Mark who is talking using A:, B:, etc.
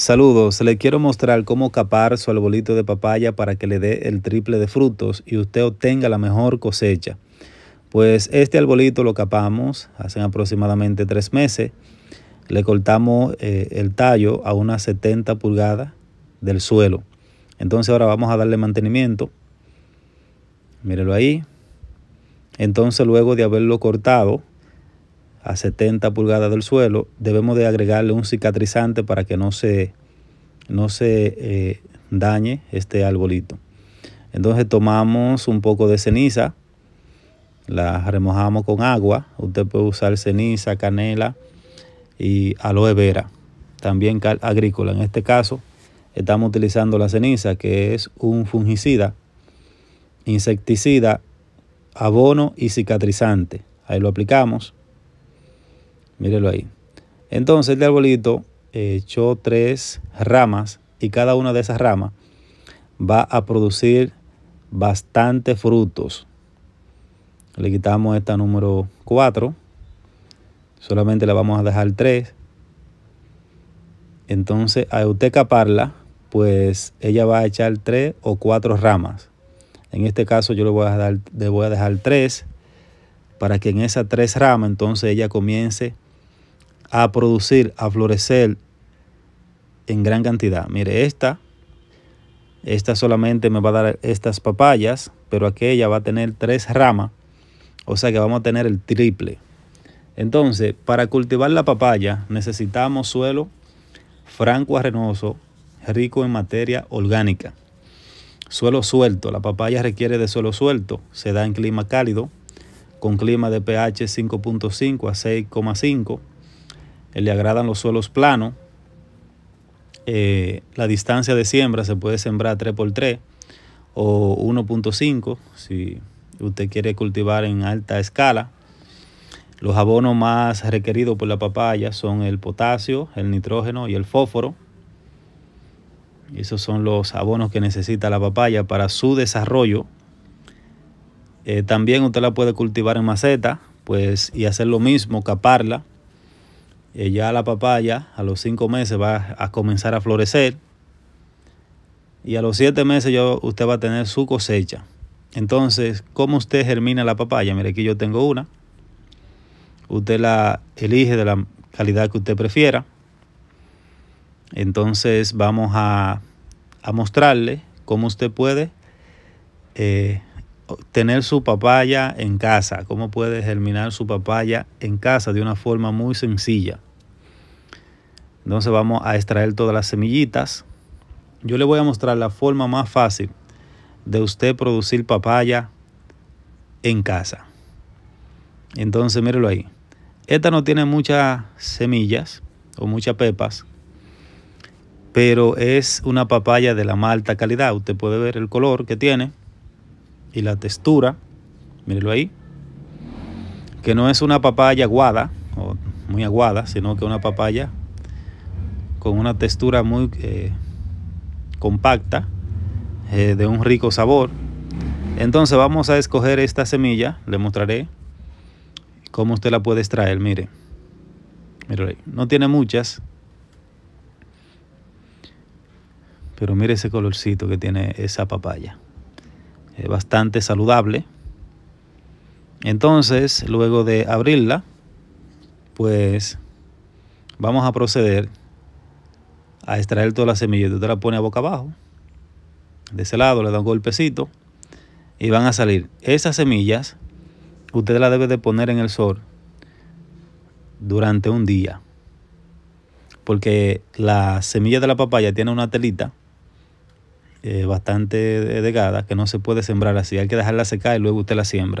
A: Saludos, le quiero mostrar cómo capar su arbolito de papaya para que le dé el triple de frutos y usted obtenga la mejor cosecha. Pues este arbolito lo capamos hace aproximadamente tres meses. Le cortamos eh, el tallo a unas 70 pulgadas del suelo. Entonces ahora vamos a darle mantenimiento. Mírelo ahí. Entonces luego de haberlo cortado, a 70 pulgadas del suelo, debemos de agregarle un cicatrizante para que no se, no se eh, dañe este arbolito. Entonces tomamos un poco de ceniza, la remojamos con agua. Usted puede usar ceniza, canela y aloe vera, también cal agrícola. En este caso estamos utilizando la ceniza, que es un fungicida, insecticida, abono y cicatrizante. Ahí lo aplicamos Mírelo ahí. Entonces el arbolito eh, echó tres ramas y cada una de esas ramas va a producir bastantes frutos. Le quitamos esta número 4. Solamente la vamos a dejar 3. Entonces, a usted caparla, pues ella va a echar tres o cuatro ramas. En este caso yo le voy a, dar, le voy a dejar 3 para que en esas tres ramas entonces ella comience a a producir, a florecer en gran cantidad. Mire, esta, esta solamente me va a dar estas papayas, pero aquella va a tener tres ramas, o sea que vamos a tener el triple. Entonces, para cultivar la papaya necesitamos suelo franco arenoso, rico en materia orgánica. Suelo suelto, la papaya requiere de suelo suelto, se da en clima cálido, con clima de pH 5.5 a 6,5 eh, le agradan los suelos planos. Eh, la distancia de siembra se puede sembrar 3x3 o 1.5 si usted quiere cultivar en alta escala. Los abonos más requeridos por la papaya son el potasio, el nitrógeno y el fósforo. Esos son los abonos que necesita la papaya para su desarrollo. Eh, también usted la puede cultivar en maceta pues, y hacer lo mismo, caparla eh, ya la papaya a los cinco meses va a comenzar a florecer y a los siete meses usted va a tener su cosecha. Entonces, ¿cómo usted germina la papaya? Mire, aquí yo tengo una. Usted la elige de la calidad que usted prefiera. Entonces, vamos a, mostrarle cómo usted puede eh, tener su papaya en casa, cómo puede germinar su papaya en casa de una forma muy sencilla. Entonces vamos a extraer todas las semillitas. Yo le voy a mostrar la forma más fácil de usted producir papaya en casa. Entonces mírelo ahí. Esta no tiene muchas semillas o muchas pepas, pero es una papaya de la más alta calidad. Usted puede ver el color que tiene y la textura, mírenlo ahí, que no es una papaya aguada, o muy aguada, sino que una papaya con una textura muy eh, compacta, eh, de un rico sabor. Entonces vamos a escoger esta semilla, le mostraré cómo usted la puede extraer, mire. mire no tiene muchas, pero mire ese colorcito que tiene esa papaya. Eh, bastante saludable. Entonces, luego de abrirla, pues vamos a proceder a extraer todas las semillas. Usted la pone a boca abajo, de ese lado le da un golpecito y van a salir. Esas semillas usted las debe de poner en el sol durante un día. Porque la semilla de la papaya tiene una telita eh, bastante delgada que no se puede sembrar así. Hay que dejarla secar y luego usted la siembra.